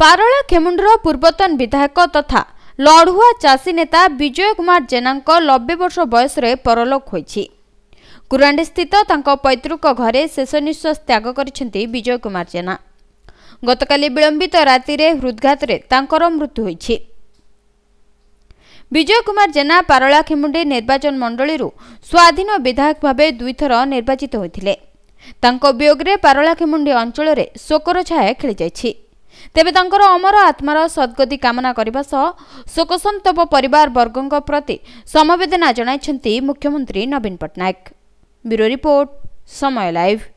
ପାରଳା ଖେମୁଣ୍ଡର ପୂର୍ବତନ ବିଧାୟକ ତଥା ଲଢୁଆ ଚାଷୀ ନେତା ବିଜୟ କୁମାର ଜେନାଙ୍କ ନବେ ବର୍ଷ ବୟସରେ ପରଲୋକ ହୋଇଛି କୁରାଣ୍ଡିସ୍ଥିତ ତାଙ୍କ ପୈତୃକ ଘରେ ଶେଷ ନିଶ୍ୱାସ ତ୍ୟାଗ କରିଛନ୍ତି ବିଜୟ କୁମାର ଜେନା ଗତକାଲି ବିଳମ୍ବିତ ରାତିରେ ହୃଦଘାତରେ ତାଙ୍କର ମୃତ୍ୟୁ ହୋଇଛି ବିଜୟ କୁମାର ଜେନା ପାରଳାଖେମୁଣ୍ଡି ନିର୍ବାଚନ ମଣ୍ଡଳୀରୁ ସ୍ୱାଧୀନ ବିଧାୟକ ଭାବେ ଦୁଇଥର ନିର୍ବାଚିତ ହୋଇଥିଲେ ତାଙ୍କ ବିୟୋଗରେ ପାରଳାଖେମୁଣ୍ଡି ଅଞ୍ଚଳରେ ଶୋକର ଛାୟା ଖେଳିଯାଇଛି ତେବେ ତାଙ୍କର ଅମର ଆତ୍ମାର ସଦ୍ଗତି କାମନା କରିବା ସହ ଶୋକସନ୍ତପ ପରିବାରବର୍ଗଙ୍କ ପ୍ରତି ସମବେଦନା ଜଣାଇଛନ୍ତି ମୁଖ୍ୟମନ୍ତ୍ରୀ ନବୀନ ପଟ୍ଟନାୟକ ବ୍ୟୁରୋ ରିପୋର୍ଟ ସମୟ ଲାଇଭ